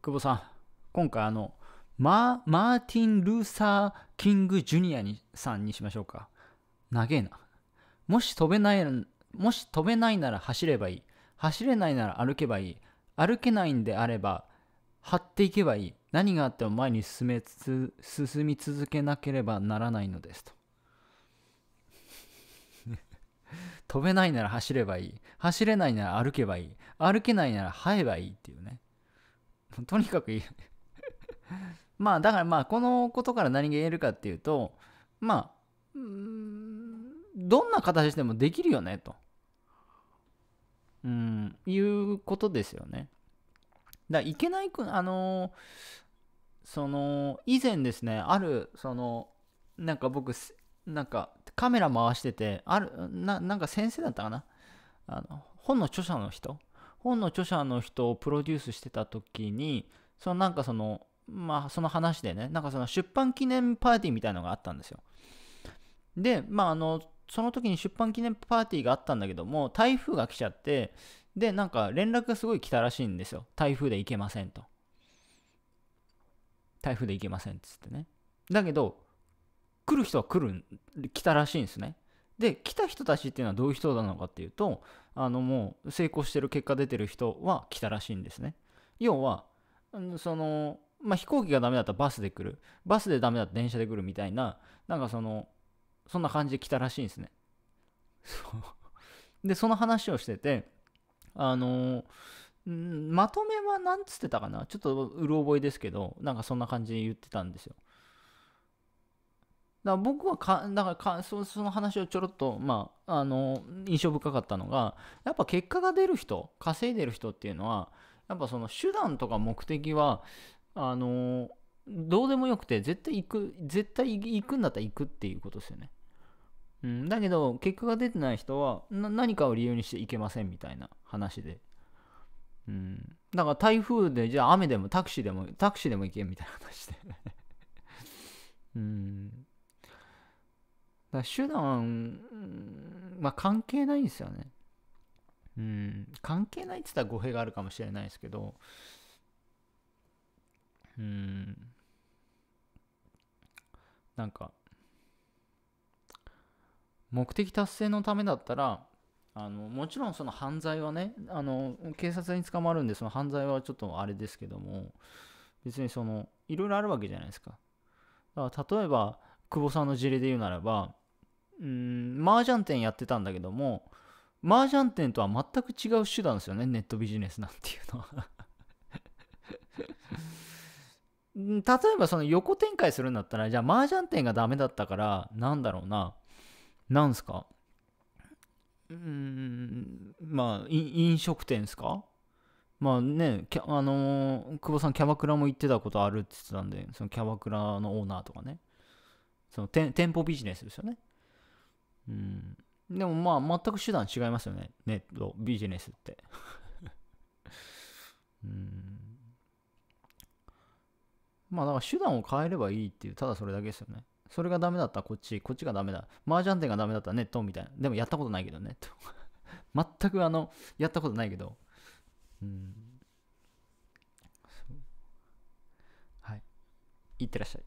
久保さん、今回あの、マーティン・ルーサー・キング・ジュニアにさんにしましょうか。長えな。もし飛べない、もし飛べないなら走ればいい。走れないなら歩けばいい。歩けないんであれば、張っていけばいい。何があっても前に進めつ進み続けなければならないのですと。飛べないなら走ればいい。走れないなら歩けばいい。歩けないなら這えばいいっていうね。とにかく まあだからまあこのことから何が言えるかっていうとまあどんな形でもできるよねとうんいうことですよね。だいけないくあのその以前ですねあるそのなんか僕なんかカメラ回しててあるななんか先生だったかなあの本の著者の人本の著者の人をプロデュースしてた時にそのなんかそのまあその話でねなんかその出版記念パーティーみたいのがあったんですよでまああのその時に出版記念パーティーがあったんだけども台風が来ちゃってでなんか連絡がすごい来たらしいんですよ台風で行けませんと台風で行けませんっつってねだけど来る人は来る来たらしいんですねで来た人たちっていうのはどういう人なのかっていうとあのもう成功してる結果出てる人は来たらしいんですね要はその、まあ、飛行機がダメだったらバスで来るバスでダメだったら電車で来るみたいななんかそのそんな感じで来たらしいんですね でその話をしててあのまとめは何つってたかなちょっとうる覚えですけどなんかそんな感じで言ってたんですよだから僕はかだからかそその話をちょろっと、まあ、あの印象深かったのがやっぱ結果が出る人稼いでる人っていうのはやっぱその手段とか目的はあのどうでもよくて絶対行く絶対行くんだったら行くっていうことですよね、うん、だけど結果が出てない人は何かを理由にして行けませんみたいな話で、うん、だから台風でじゃあ雨でもタクシーでもタクシーでも行けみたいな話で うんだ手段、まあ関係ないんですよね。うん、関係ないって言ったら語弊があるかもしれないですけど、うん、なんか、目的達成のためだったら、あのもちろんその犯罪はねあの警察に捕まるんでその犯罪はちょっとあれですけども別にそのいろいろあるわけじゃないですかだから例えば久保さんの事例で言うならばうん麻雀店やってたんだけども麻雀店とは全く違う手段ですよねネットビジネスなんていうのは例えばその横展開するんだったらじゃあ麻雀店がダメだったからなんだろうななんすかうんまあ飲食店ですかまあねあのー、久保さんキャバクラも行ってたことあるって言ってたんでそのキャバクラのオーナーとかねその店舗ビジネスですよね。うん。でもまあ全く手段違いますよね。ネットビジネスって。うん。まあだから手段を変えればいいっていう、ただそれだけですよね。それがダメだったらこっち、こっちがダメだ。麻雀店がダメだったらネットみたいな。でもやったことないけどね、と。全くあの、やったことないけど。うん。はい。いってらっしゃい。